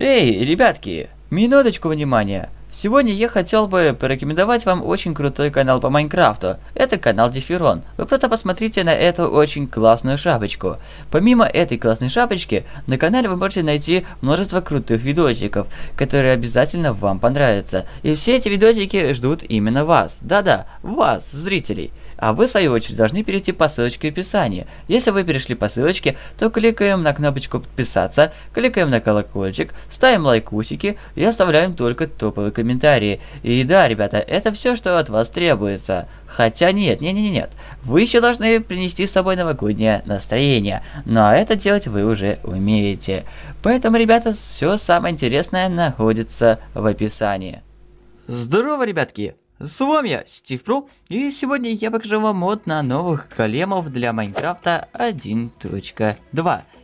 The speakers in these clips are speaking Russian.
Эй, ребятки, минуточку внимания. Сегодня я хотел бы порекомендовать вам очень крутой канал по Майнкрафту. Это канал Дифирон. Вы просто посмотрите на эту очень классную шапочку. Помимо этой классной шапочки, на канале вы можете найти множество крутых видосиков, которые обязательно вам понравятся. И все эти видосики ждут именно вас. Да-да, вас, зрителей а вы, в свою очередь, должны перейти по ссылочке в описании. Если вы перешли по ссылочке, то кликаем на кнопочку «Подписаться», кликаем на колокольчик, ставим лайкусики и оставляем только топовые комментарии. И да, ребята, это все, что от вас требуется. Хотя нет, не не не нет. Вы еще должны принести с собой новогоднее настроение. Но это делать вы уже умеете. Поэтому, ребята, все самое интересное находится в описании. Здорово, ребятки! С вами я, Стив Пру, и сегодня я покажу вам мод на новых големов для Майнкрафта 1.2.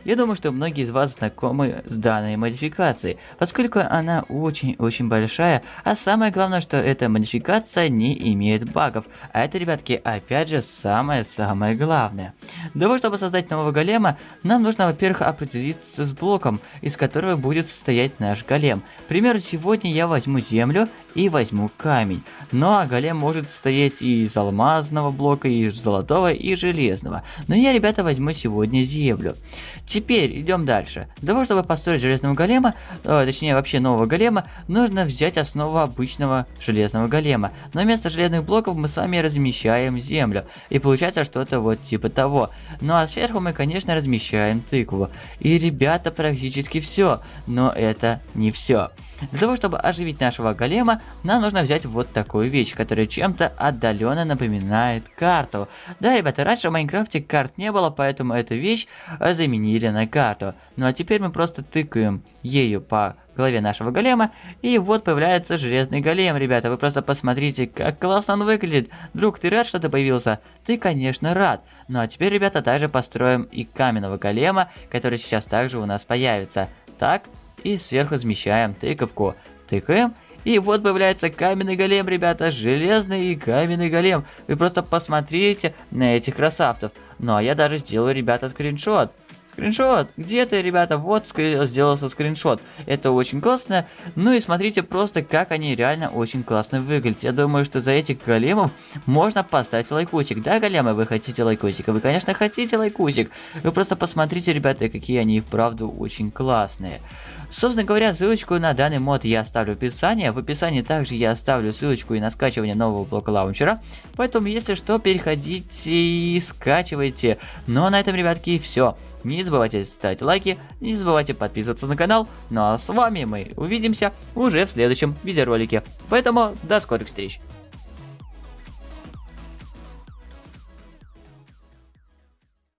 Я думаю, что многие из вас знакомы с данной модификацией, поскольку она очень-очень большая, а самое главное, что эта модификация не имеет багов, а это, ребятки, опять же, самое-самое главное. Для того, чтобы создать нового голема, нам нужно, во-первых, определиться с блоком, из которого будет состоять наш голем. К примеру, сегодня я возьму землю и возьму камень. Ну а голем может состоять и из алмазного блока, и из золотого, и железного. Но ну, я, ребята, возьму сегодня землю. Теперь идем дальше. Для того, чтобы построить железного голема, э, точнее вообще нового голема, нужно взять основу обычного железного голема. Но вместо железных блоков мы с вами размещаем землю. И получается что-то вот типа того. Ну а сверху мы, конечно, размещаем тыкву. И, ребята, практически все. Но это не все. Для того, чтобы оживить нашего голема, нам нужно взять вот такую вещь, которая чем-то отдаленно напоминает карту. Да, ребята, раньше в Майнкрафте карт не было, поэтому эту вещь заменили или на карту. Ну а теперь мы просто тыкаем ею по голове нашего голема, и вот появляется железный голем, ребята, вы просто посмотрите, как классно он выглядит. Друг, ты рад, что ты появился? Ты, конечно, рад. Ну а теперь, ребята, также построим и каменного голема, который сейчас также у нас появится. Так, и сверху смещаем тыковку. Тыкаем, и вот появляется каменный голем, ребята, железный и каменный голем. Вы просто посмотрите на этих красавцев. Ну а я даже сделаю, ребята, скриншот. Скриншот! Где ты, ребята? Вот скри сделался скриншот. Это очень классно. Ну и смотрите просто, как они реально очень классно выглядят. Я думаю, что за этих големов можно поставить лайкусик. Да, големы, вы хотите лайкусик? Вы, конечно, хотите лайкусик. Вы просто посмотрите, ребята, какие они и вправду очень классные. Собственно говоря, ссылочку на данный мод я оставлю в описании. В описании также я оставлю ссылочку и на скачивание нового блока лаунчера. Поэтому, если что, переходите и скачивайте. Но ну, а на этом, ребятки, все. Не забывайте ставить лайки, не забывайте подписываться на канал. Ну а с вами мы увидимся уже в следующем видеоролике. Поэтому до скорых встреч!